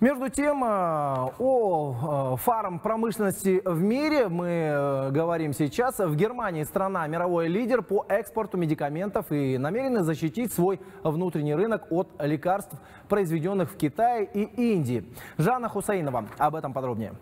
Между тем, э, о э, фармпромышленности в мире мы э, говорим сейчас. В Германии страна мировой лидер по экспорту медикаментов и намерена защитить свой внутренний рынок от лекарств, произведенных в Китае и Индии. Жанна Хусаинова об этом подробнее.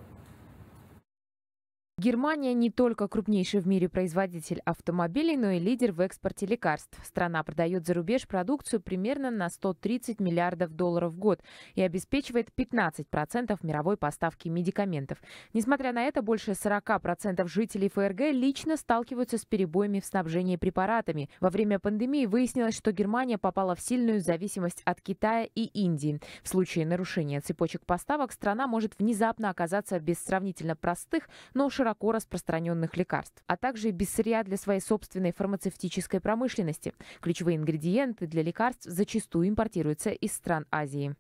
Германия не только крупнейший в мире производитель автомобилей, но и лидер в экспорте лекарств. Страна продает за рубеж продукцию примерно на 130 миллиардов долларов в год и обеспечивает 15% мировой поставки медикаментов. Несмотря на это, больше 40% жителей ФРГ лично сталкиваются с перебоями в снабжении препаратами. Во время пандемии выяснилось, что Германия попала в сильную зависимость от Китая и Индии. В случае нарушения цепочек поставок страна может внезапно оказаться без сравнительно простых, но широких широко распространенных лекарств, а также без сырья для своей собственной фармацевтической промышленности. Ключевые ингредиенты для лекарств зачастую импортируются из стран Азии.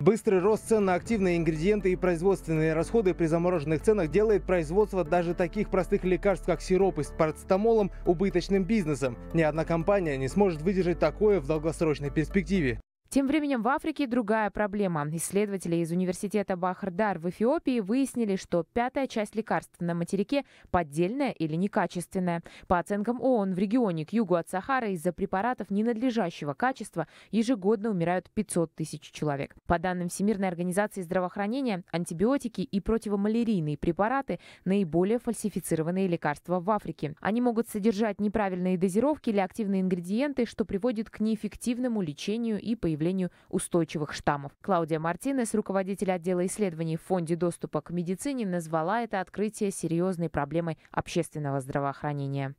Быстрый рост цен на активные ингредиенты и производственные расходы при замороженных ценах делает производство даже таких простых лекарств, как сиропы с парацетамолом, убыточным бизнесом. Ни одна компания не сможет выдержать такое в долгосрочной перспективе. Тем временем в Африке другая проблема. Исследователи из университета Бахардар в Эфиопии выяснили, что пятая часть лекарств на материке поддельная или некачественная. По оценкам ООН, в регионе к югу от Сахары из-за препаратов ненадлежащего качества ежегодно умирают 500 тысяч человек. По данным Всемирной организации здравоохранения, антибиотики и противомалярийные препараты – наиболее фальсифицированные лекарства в Африке. Они могут содержать неправильные дозировки или активные ингредиенты, что приводит к неэффективному лечению и появлению выявлению устойчивых штаммов. Клаудия Мартинес, руководитель отдела исследований в Фонде доступа к медицине, назвала это открытие серьезной проблемой общественного здравоохранения.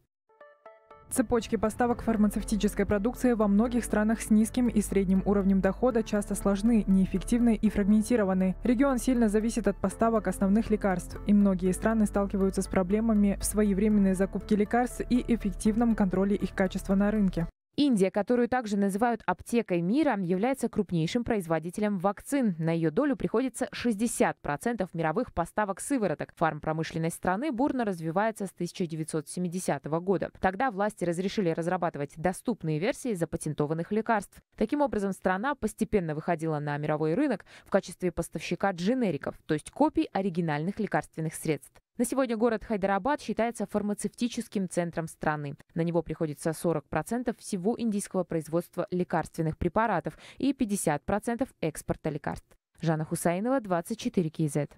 Цепочки поставок фармацевтической продукции во многих странах с низким и средним уровнем дохода часто сложны, неэффективны и фрагментированы. Регион сильно зависит от поставок основных лекарств, и многие страны сталкиваются с проблемами в своевременной закупке лекарств и эффективном контроле их качества на рынке. Индия, которую также называют аптекой мира, является крупнейшим производителем вакцин. На ее долю приходится 60% мировых поставок сывороток. Фармпромышленность страны бурно развивается с 1970 года. Тогда власти разрешили разрабатывать доступные версии запатентованных лекарств. Таким образом, страна постепенно выходила на мировой рынок в качестве поставщика дженериков, то есть копий оригинальных лекарственных средств. На сегодня город Хайдарабад считается фармацевтическим центром страны. На него приходится 40% всего индийского производства лекарственных препаратов и 50% экспорта лекарств. Жанна Хусаинова, 24 КИЗ.